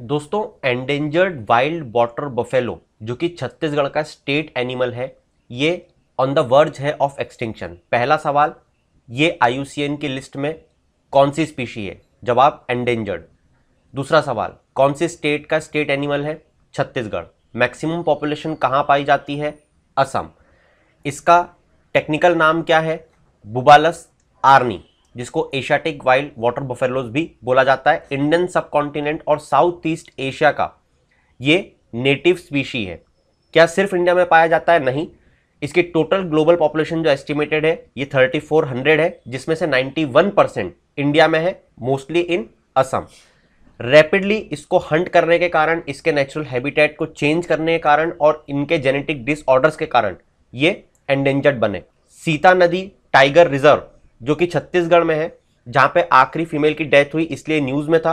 दोस्तों endangered wild water buffalo जो कि छत्तीसगढ़ का स्टेट एनिमल है ये ऑन द वर्ज है ऑफ एक्सटिंक्शन पहला सवाल ये आई की लिस्ट में कौन सी स्पीशी है जवाब एंडेंजर्ड दूसरा सवाल कौन से स्टेट का स्टेट एनिमल है छत्तीसगढ़ मैक्सिमम पॉपुलेशन कहाँ पाई जाती है असम इसका टेक्निकल नाम क्या है बुबालस आर्नी जिसको एशियाटिक वाइल्ड वाटर बफेलोज भी बोला जाता है इंडियन सब कॉन्टिनेंट और साउथ ईस्ट एशिया का ये नेटिव स्पीशी है क्या सिर्फ इंडिया में पाया जाता है नहीं इसकी टोटल ग्लोबल पॉपुलेशन जो एस्टिमेटेड है ये 3400 है जिसमें से 91 परसेंट इंडिया में है मोस्टली इन असम रैपिडली इसको हंट करने के कारण इसके नेचुरल हैबिटेट को चेंज करने के कारण और इनके जेनेटिक डिसऑर्डर्स के कारण ये एंडेंजर्ड बने सीता नदी टाइगर रिजर्व जो कि छत्तीसगढ़ में है जहां पे आखिरी फीमेल की डेथ हुई इसलिए न्यूज में था